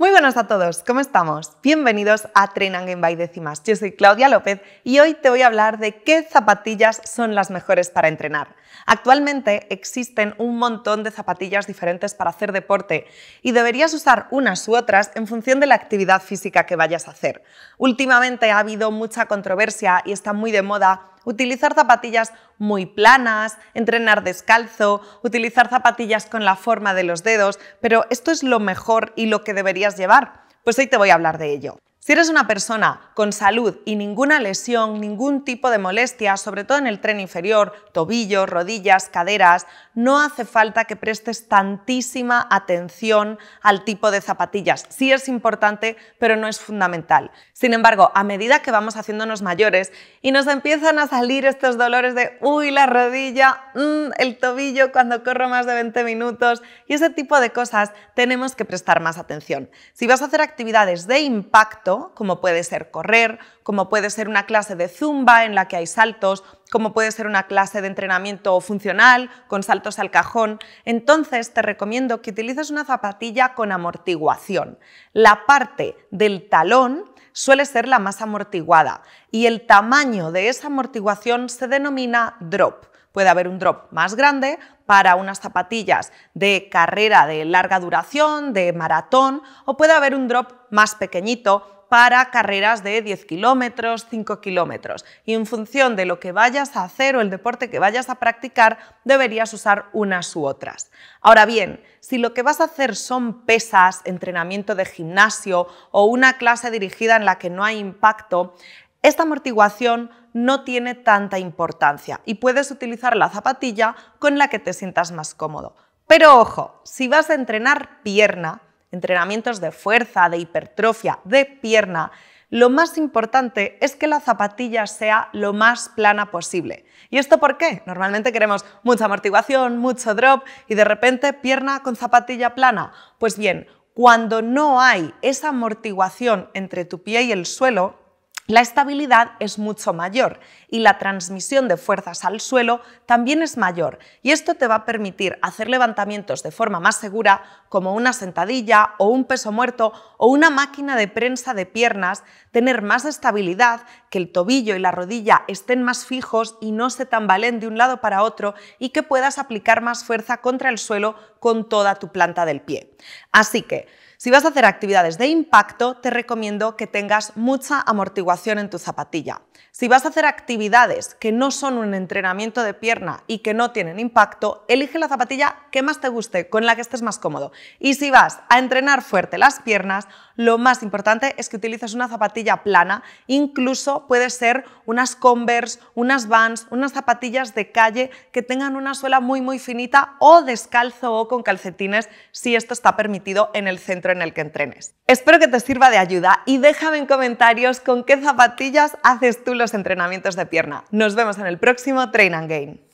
Muy buenas a todos, ¿cómo estamos? Bienvenidos a Train en Game by Yo soy Claudia López y hoy te voy a hablar de qué zapatillas son las mejores para entrenar. Actualmente existen un montón de zapatillas diferentes para hacer deporte y deberías usar unas u otras en función de la actividad física que vayas a hacer. Últimamente ha habido mucha controversia y está muy de moda utilizar zapatillas muy planas, entrenar descalzo, utilizar zapatillas con la forma de los dedos, pero esto es lo mejor y lo que deberías llevar. Pues hoy te voy a hablar de ello. Si eres una persona con salud y ninguna lesión, ningún tipo de molestia, sobre todo en el tren inferior, tobillos, rodillas, caderas, no hace falta que prestes tantísima atención al tipo de zapatillas. Sí es importante, pero no es fundamental. Sin embargo, a medida que vamos haciéndonos mayores y nos empiezan a salir estos dolores de, uy, la rodilla, mm, el tobillo cuando corro más de 20 minutos y ese tipo de cosas, tenemos que prestar más atención. Si vas a hacer actividades de impacto, como puede ser correr, como puede ser una clase de zumba en la que hay saltos, como puede ser una clase de entrenamiento funcional con saltos al cajón, entonces te recomiendo que utilices una zapatilla con amortiguación. La parte del talón suele ser la más amortiguada y el tamaño de esa amortiguación se denomina drop. Puede haber un drop más grande para unas zapatillas de carrera de larga duración, de maratón, o puede haber un drop más pequeñito para carreras de 10 kilómetros, 5 kilómetros. Y en función de lo que vayas a hacer o el deporte que vayas a practicar, deberías usar unas u otras. Ahora bien, si lo que vas a hacer son pesas, entrenamiento de gimnasio o una clase dirigida en la que no hay impacto, esta amortiguación no tiene tanta importancia y puedes utilizar la zapatilla con la que te sientas más cómodo. Pero ojo, si vas a entrenar pierna, entrenamientos de fuerza, de hipertrofia, de pierna, lo más importante es que la zapatilla sea lo más plana posible. ¿Y esto por qué? Normalmente queremos mucha amortiguación, mucho drop y de repente pierna con zapatilla plana. Pues bien, cuando no hay esa amortiguación entre tu pie y el suelo, la estabilidad es mucho mayor y la transmisión de fuerzas al suelo también es mayor y esto te va a permitir hacer levantamientos de forma más segura como una sentadilla o un peso muerto o una máquina de prensa de piernas, tener más estabilidad, que el tobillo y la rodilla estén más fijos y no se tambalen de un lado para otro y que puedas aplicar más fuerza contra el suelo con toda tu planta del pie. Así que, si vas a hacer actividades de impacto, te recomiendo que tengas mucha amortiguación en tu zapatilla. Si vas a hacer actividades que no son un entrenamiento de pierna y que no tienen impacto, elige la zapatilla que más te guste, con la que estés más cómodo. Y si vas a entrenar fuerte las piernas, lo más importante es que utilices una zapatilla plana, incluso puede ser unas Converse, unas Vans, unas zapatillas de calle que tengan una suela muy muy finita o descalzo o con calcetines si esto está permitido en el centro en el que entrenes. Espero que te sirva de ayuda y déjame en comentarios con qué zapatillas haces tú los entrenamientos de pierna. Nos vemos en el próximo Train and Game.